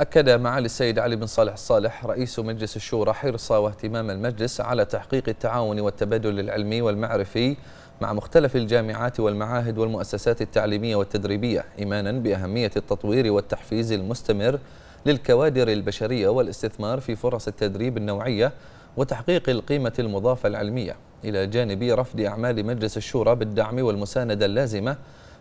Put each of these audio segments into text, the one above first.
أكد معالي السيد علي بن صالح الصالح رئيس مجلس الشورى حرص واهتمام المجلس على تحقيق التعاون والتبادل العلمي والمعرفي مع مختلف الجامعات والمعاهد والمؤسسات التعليمية والتدريبية إيمانا بأهمية التطوير والتحفيز المستمر للكوادر البشرية والاستثمار في فرص التدريب النوعية وتحقيق القيمة المضافة العلمية إلى جانب رفض أعمال مجلس الشورى بالدعم والمساندة اللازمة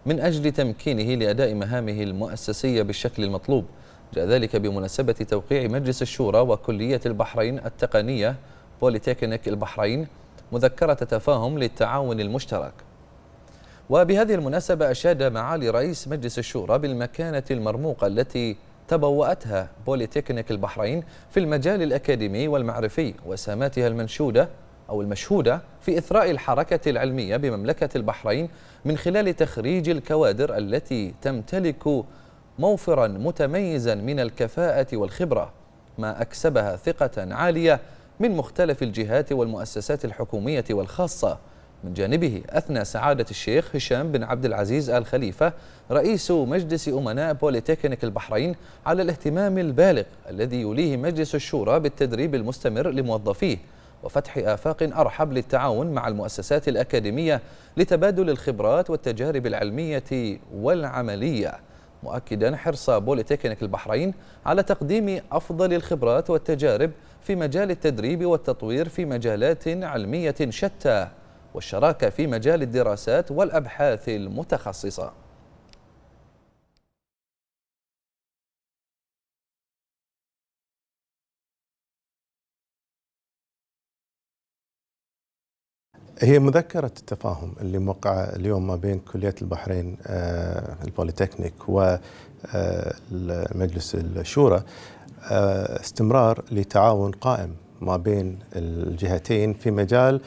من أجل تمكينه لأداء مهامه المؤسسية بالشكل المطلوب جاء ذلك بمناسبة توقيع مجلس الشورى وكلية البحرين التقنية بوليتكنيك البحرين مذكرة تفاهم للتعاون المشترك وبهذه المناسبة أشاد معالي رئيس مجلس الشورى بالمكانة المرموقة التي تبوأتها بوليتكنيك البحرين في المجال الأكاديمي والمعرفي وساماتها المنشودة أو المشهودة في إثراء الحركة العلمية بمملكة البحرين من خلال تخريج الكوادر التي تمتلك موفرا متميزا من الكفاءة والخبرة ما أكسبها ثقة عالية من مختلف الجهات والمؤسسات الحكومية والخاصة من جانبه أثنى سعادة الشيخ هشام بن عبد العزيز آل خليفة رئيس مجلس أمناء بوليتكنيك البحرين على الاهتمام البالغ الذي يليه مجلس الشورى بالتدريب المستمر لموظفيه وفتح آفاق أرحب للتعاون مع المؤسسات الأكاديمية لتبادل الخبرات والتجارب العلمية والعملية مؤكدا حرص بوليتكنيك البحرين على تقديم أفضل الخبرات والتجارب في مجال التدريب والتطوير في مجالات علمية شتى والشراكة في مجال الدراسات والأبحاث المتخصصة هي مذكرة التفاهم اللي موقعة اليوم ما بين كلية البحرين آه، البوليتكنيك ومجلس آه، الشورى آه، استمرار لتعاون قائم ما بين الجهتين في مجال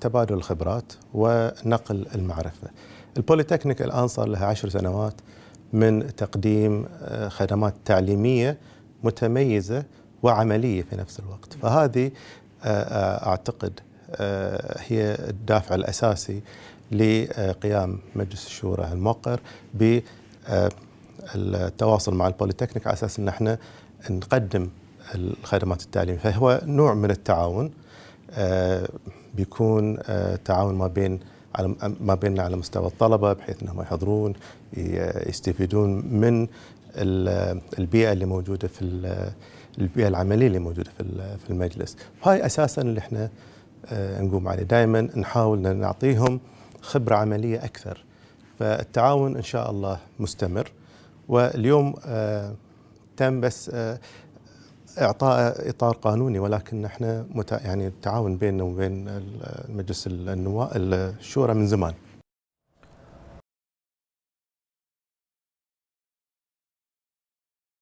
تبادل الخبرات ونقل المعرفة البوليتكنيك الآن صار لها عشر سنوات من تقديم خدمات تعليمية متميزة وعملية في نفس الوقت فهذه أعتقد آه، هي الدافع الأساسي لقيام مجلس الشورى الموقر بالتواصل آه، مع البوليتكنيك على أساس أن احنا نقدم الخدمات التعليميه فهو نوع من التعاون آه، بيكون تعاون ما بين على ما بيننا على مستوى الطلبه بحيث انهم يحضرون يستفيدون من البيئه اللي موجوده في البيئه العمليه اللي موجوده في المجلس، هاي اساسا اللي احنا آه، نقوم عليه دائما نحاول نعطيهم خبرة عملية أكثر فالتعاون إن شاء الله مستمر واليوم آه، تم بس آه، اعطاء اطار قانوني ولكن احنا يعني التعاون بيننا وبين مجلس النواب الشورى من زمان